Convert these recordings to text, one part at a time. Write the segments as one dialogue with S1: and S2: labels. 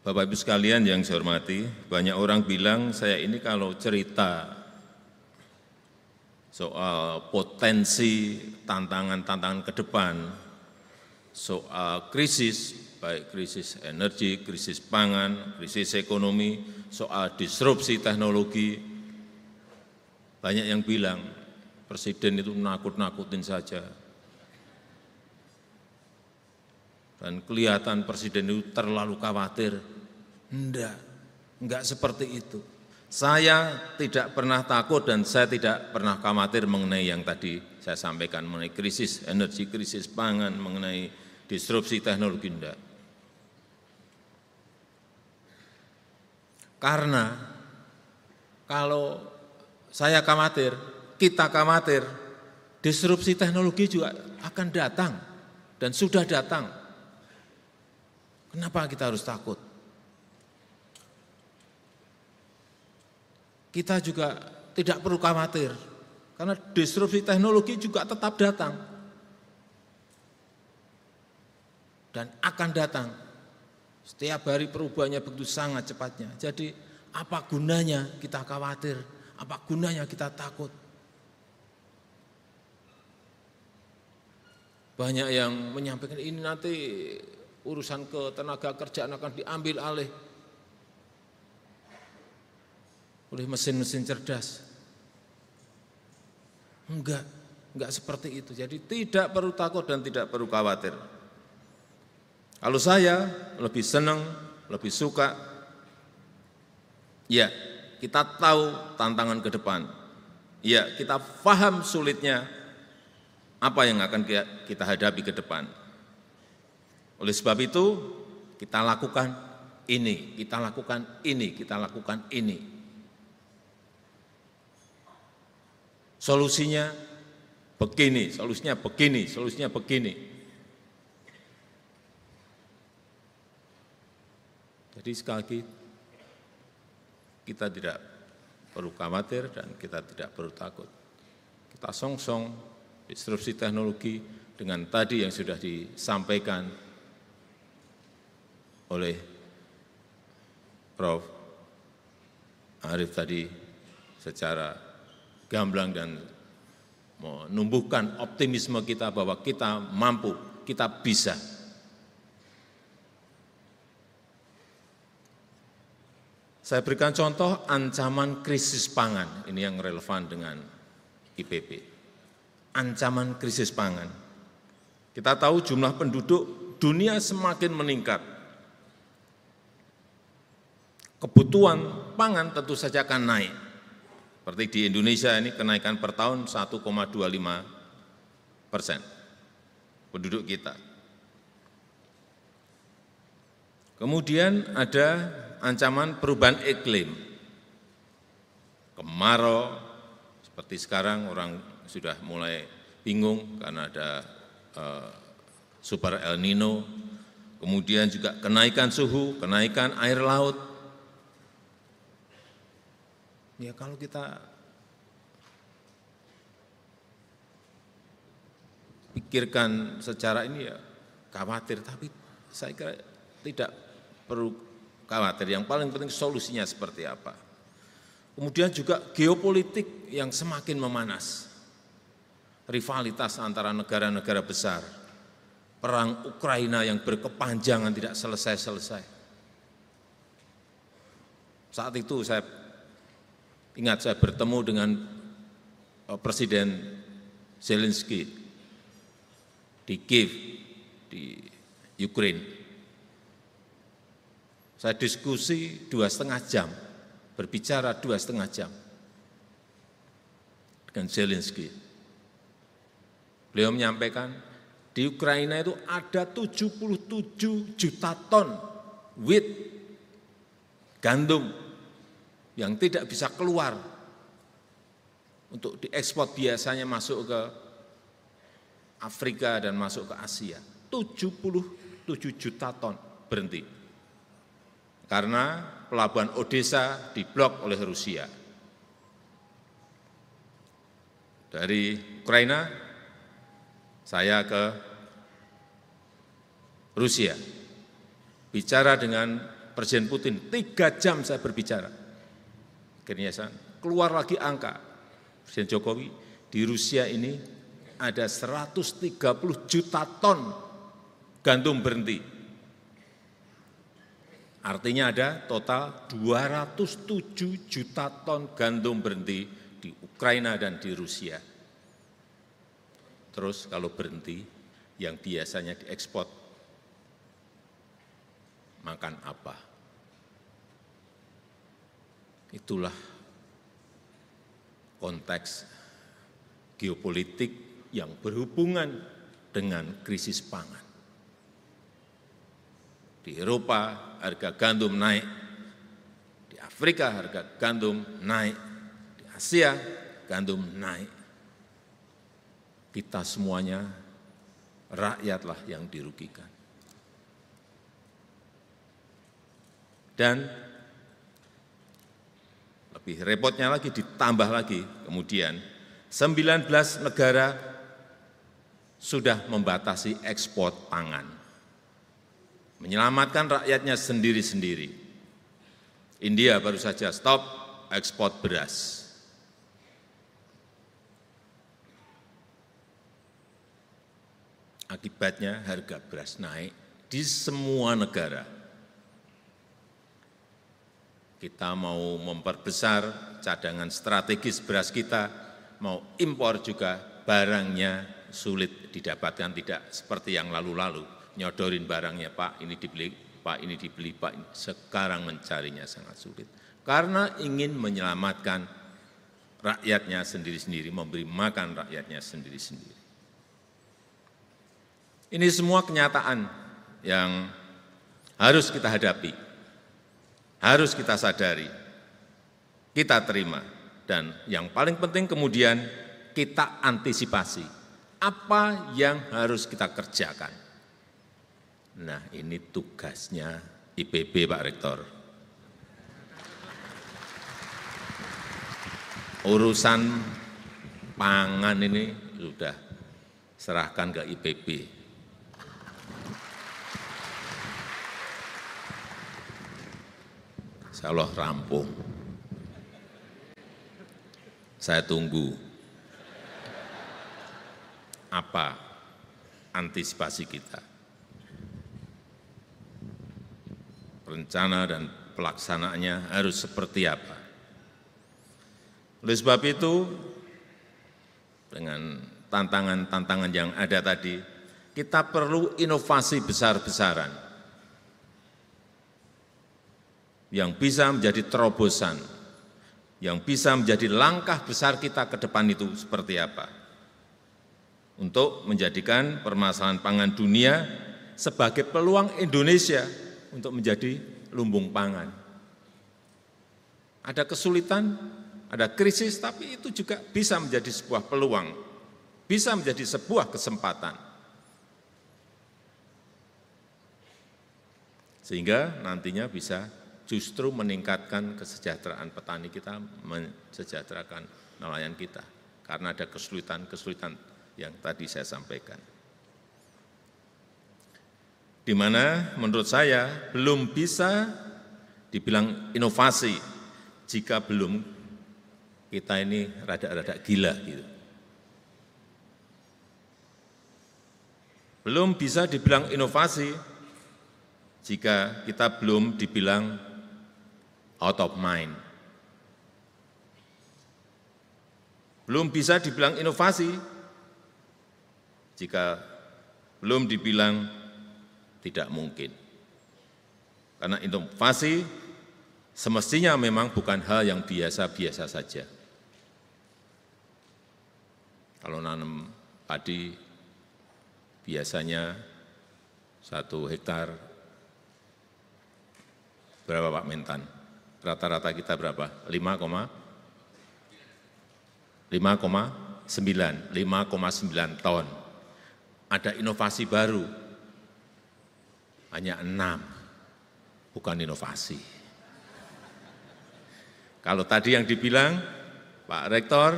S1: Bapak Ibu sekalian yang saya hormati, banyak orang bilang saya ini kalau cerita soal potensi tantangan-tantangan ke depan, soal krisis, baik krisis energi, krisis pangan, krisis ekonomi, soal disrupsi teknologi, banyak yang bilang, Presiden itu nakut-nakutin saja, Dan kelihatan presiden itu terlalu khawatir. Enggak, enggak seperti itu. Saya tidak pernah takut dan saya tidak pernah khawatir mengenai yang tadi saya sampaikan mengenai krisis energi, krisis pangan, mengenai disrupsi teknologi enggak. Karena kalau saya khawatir, kita khawatir, disrupsi teknologi juga akan datang dan sudah datang. Kenapa kita harus takut? Kita juga tidak perlu khawatir karena disrupsi teknologi juga tetap datang dan akan datang. Setiap hari perubahannya begitu sangat cepatnya. Jadi apa gunanya kita khawatir? Apa gunanya kita takut? Banyak yang menyampaikan ini nanti urusan ke tenaga kerjaan akan diambil alih oleh mesin-mesin cerdas. Enggak, enggak seperti itu. Jadi tidak perlu takut dan tidak perlu khawatir. Kalau saya lebih senang, lebih suka, ya kita tahu tantangan ke depan. Ya kita paham sulitnya apa yang akan kita hadapi ke depan. Oleh sebab itu, kita lakukan ini, kita lakukan ini, kita lakukan ini. Solusinya begini, solusinya begini, solusinya begini. Jadi sekali lagi, kita tidak perlu khawatir dan kita tidak perlu takut. Kita song-song disrupsi teknologi dengan tadi yang sudah disampaikan oleh Prof. Arif tadi secara gamblang dan menumbuhkan optimisme kita bahwa kita mampu, kita bisa. Saya berikan contoh ancaman krisis pangan, ini yang relevan dengan IPB. Ancaman krisis pangan. Kita tahu jumlah penduduk dunia semakin meningkat kebutuhan pangan tentu saja akan naik. Seperti di Indonesia ini kenaikan per tahun 1,25 persen penduduk kita. Kemudian ada ancaman perubahan iklim. Kemarau, seperti sekarang orang sudah mulai bingung karena ada eh, super El Nino. Kemudian juga kenaikan suhu, kenaikan air laut, Ya kalau kita pikirkan secara ini ya khawatir, tapi saya kira tidak perlu khawatir. Yang paling penting solusinya seperti apa. Kemudian juga geopolitik yang semakin memanas. Rivalitas antara negara-negara besar. Perang Ukraina yang berkepanjangan tidak selesai-selesai. Saat itu saya Ingat saya bertemu dengan eh, Presiden Zelensky di Kiev, di Ukraine. Saya diskusi dua setengah jam, berbicara dua setengah jam dengan Zelensky. Beliau menyampaikan, di Ukraina itu ada 77 juta ton wheat, gandum, yang tidak bisa keluar untuk diekspor biasanya masuk ke Afrika dan masuk ke Asia. 77 juta ton berhenti. Karena pelabuhan Odessa diblok oleh Rusia. Dari Ukraina saya ke Rusia. Bicara dengan Presiden Putin, tiga jam saya berbicara Akhirnya saya keluar lagi angka. Presiden Jokowi, di Rusia ini ada 130 juta ton gandum berhenti. Artinya ada total 207 juta ton gandum berhenti di Ukraina dan di Rusia. Terus kalau berhenti, yang biasanya diekspor, makan apa? Itulah konteks geopolitik yang berhubungan dengan krisis pangan. Di Eropa harga gandum naik, di Afrika harga gandum naik, di Asia gandum naik. Kita semuanya rakyatlah yang dirugikan. Dan lebih repotnya lagi ditambah lagi kemudian 19 negara sudah membatasi ekspor pangan. Menyelamatkan rakyatnya sendiri-sendiri. India baru saja stop ekspor beras. Akibatnya harga beras naik di semua negara kita mau memperbesar cadangan strategis beras kita, mau impor juga barangnya sulit didapatkan, tidak seperti yang lalu-lalu. Nyodorin barangnya, Pak ini dibeli, Pak ini dibeli, Pak ini. Sekarang mencarinya sangat sulit. Karena ingin menyelamatkan rakyatnya sendiri-sendiri, memberi makan rakyatnya sendiri-sendiri. Ini semua kenyataan yang harus kita hadapi harus kita sadari, kita terima, dan yang paling penting kemudian kita antisipasi apa yang harus kita kerjakan. Nah ini tugasnya IPB Pak Rektor. Urusan pangan ini sudah serahkan ke IPB, insya Allah rampung. Saya tunggu apa antisipasi kita. Rencana dan pelaksanaannya harus seperti apa. Oleh sebab itu, dengan tantangan-tantangan yang ada tadi, kita perlu inovasi besar-besaran yang bisa menjadi terobosan, yang bisa menjadi langkah besar kita ke depan itu seperti apa. Untuk menjadikan permasalahan pangan dunia sebagai peluang Indonesia untuk menjadi lumbung pangan. Ada kesulitan, ada krisis, tapi itu juga bisa menjadi sebuah peluang, bisa menjadi sebuah kesempatan. sehingga nantinya bisa justru meningkatkan kesejahteraan petani kita, mensejahterakan nelayan kita, karena ada kesulitan-kesulitan yang tadi saya sampaikan. Di mana menurut saya belum bisa dibilang inovasi jika belum kita ini rada-rada gila gitu. Belum bisa dibilang inovasi jika kita belum dibilang out of mind. Belum bisa dibilang inovasi jika belum dibilang tidak mungkin. Karena inovasi semestinya memang bukan hal yang biasa-biasa saja. Kalau nanam padi biasanya satu hektar berapa Pak Mentan? rata-rata kita berapa? 5,9 5,9 ton. Ada inovasi baru, hanya enam, bukan inovasi. Kalau tadi yang dibilang Pak Rektor,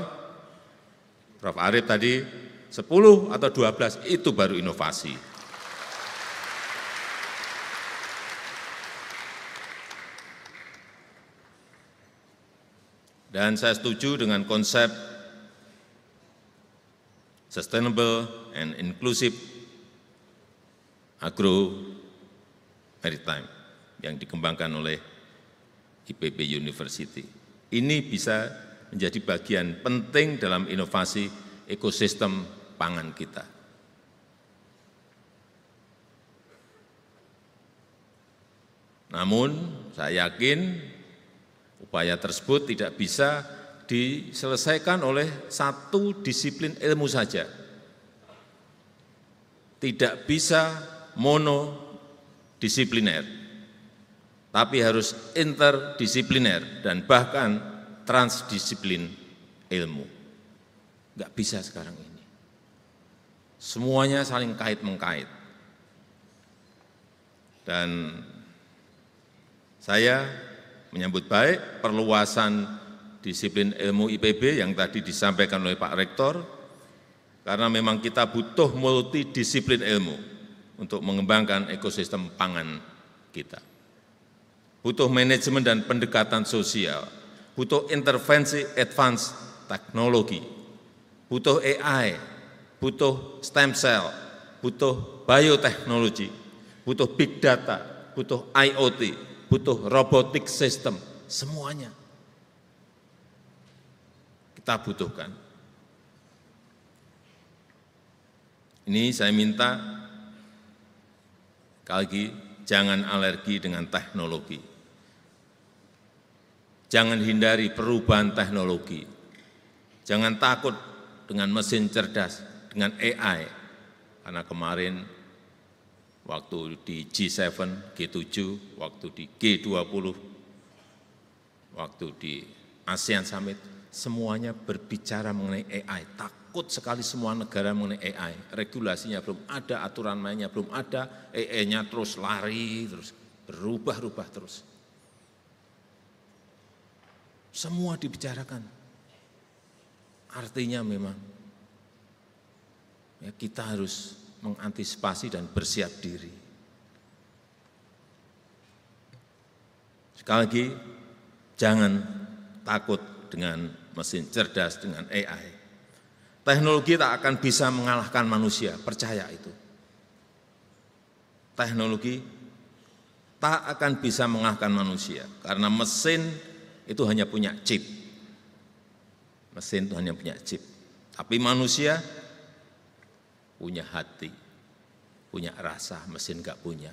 S1: Prof. Arif tadi 10 atau 12 itu baru inovasi. dan saya setuju dengan konsep sustainable and inclusive agro maritime yang dikembangkan oleh IPB University. Ini bisa menjadi bagian penting dalam inovasi ekosistem pangan kita. Namun, saya yakin Upaya tersebut tidak bisa diselesaikan oleh satu disiplin ilmu saja. Tidak bisa monodisipliner, tapi harus interdisipliner dan bahkan transdisiplin ilmu. Enggak bisa sekarang ini. Semuanya saling kait-mengkait. Dan saya menyambut baik perluasan disiplin ilmu IPB yang tadi disampaikan oleh Pak Rektor, karena memang kita butuh multidisiplin ilmu untuk mengembangkan ekosistem pangan kita. Butuh manajemen dan pendekatan sosial, butuh intervensi advance teknologi, butuh AI, butuh stem cell, butuh bioteknologi, butuh big data, butuh IoT, butuh robotik sistem, semuanya kita butuhkan. Ini saya minta sekali lagi jangan alergi dengan teknologi. Jangan hindari perubahan teknologi. Jangan takut dengan mesin cerdas, dengan AI. Karena kemarin waktu di G7, G7, waktu di G20, waktu di ASEAN Summit, semuanya berbicara mengenai AI. Takut sekali semua negara mengenai AI. Regulasinya belum ada, aturan mainnya belum ada, AI-nya terus lari, terus berubah-ubah terus. Semua dibicarakan. Artinya memang ya kita harus mengantisipasi dan bersiap diri. Sekali lagi, jangan takut dengan mesin cerdas, dengan AI. Teknologi tak akan bisa mengalahkan manusia, percaya itu. Teknologi tak akan bisa mengalahkan manusia, karena mesin itu hanya punya chip. Mesin itu hanya punya chip. Tapi manusia punya hati, punya rasa, mesin enggak punya.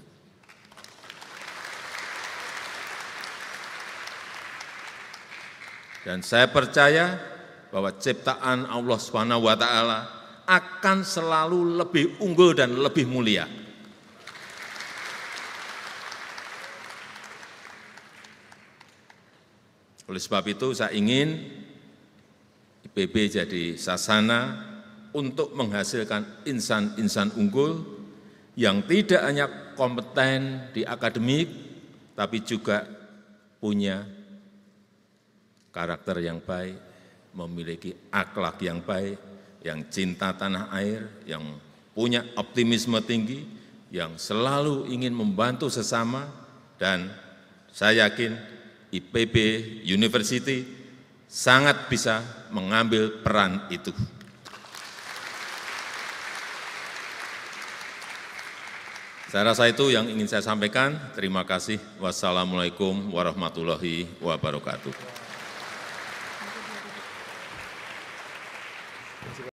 S1: Dan saya percaya bahwa ciptaan Allah Swt akan selalu lebih unggul dan lebih mulia. Oleh sebab itu saya ingin IPB jadi sasana untuk menghasilkan insan-insan unggul yang tidak hanya kompeten di akademik, tapi juga punya karakter yang baik, memiliki akhlak yang baik, yang cinta tanah air, yang punya optimisme tinggi, yang selalu ingin membantu sesama, dan saya yakin IPB University sangat bisa mengambil peran itu. Saya rasa itu yang ingin saya sampaikan. Terima kasih. Wassalamualaikum warahmatullahi wabarakatuh.